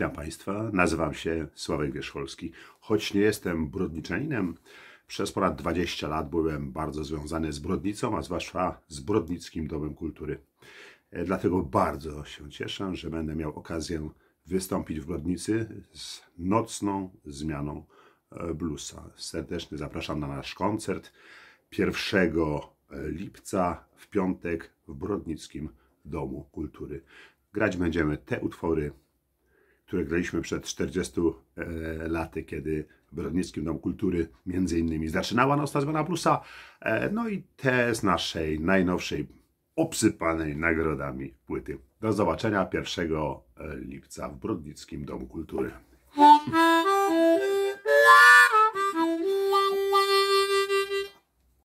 Witam Państwa, nazywam się Sławek Wierzcholski. Choć nie jestem brodniczaninem, przez ponad 20 lat byłem bardzo związany z Brodnicą, a zwłaszcza z Brodnickim Domem Kultury. E, dlatego bardzo się cieszę, że będę miał okazję wystąpić w Brodnicy z nocną zmianą e, bluesa. Serdecznie zapraszam na nasz koncert 1 e, lipca w piątek w Brodnickim Domu Kultury. Grać będziemy te utwory które graliśmy przed 40 e, laty, kiedy w Brodnickim Dom Kultury między innymi zaczynała Nosta Zmiana Plusa. E, no i te z naszej najnowszej, obsypanej nagrodami płyty. Do zobaczenia 1 e, lipca w Brodnickim Domu Kultury.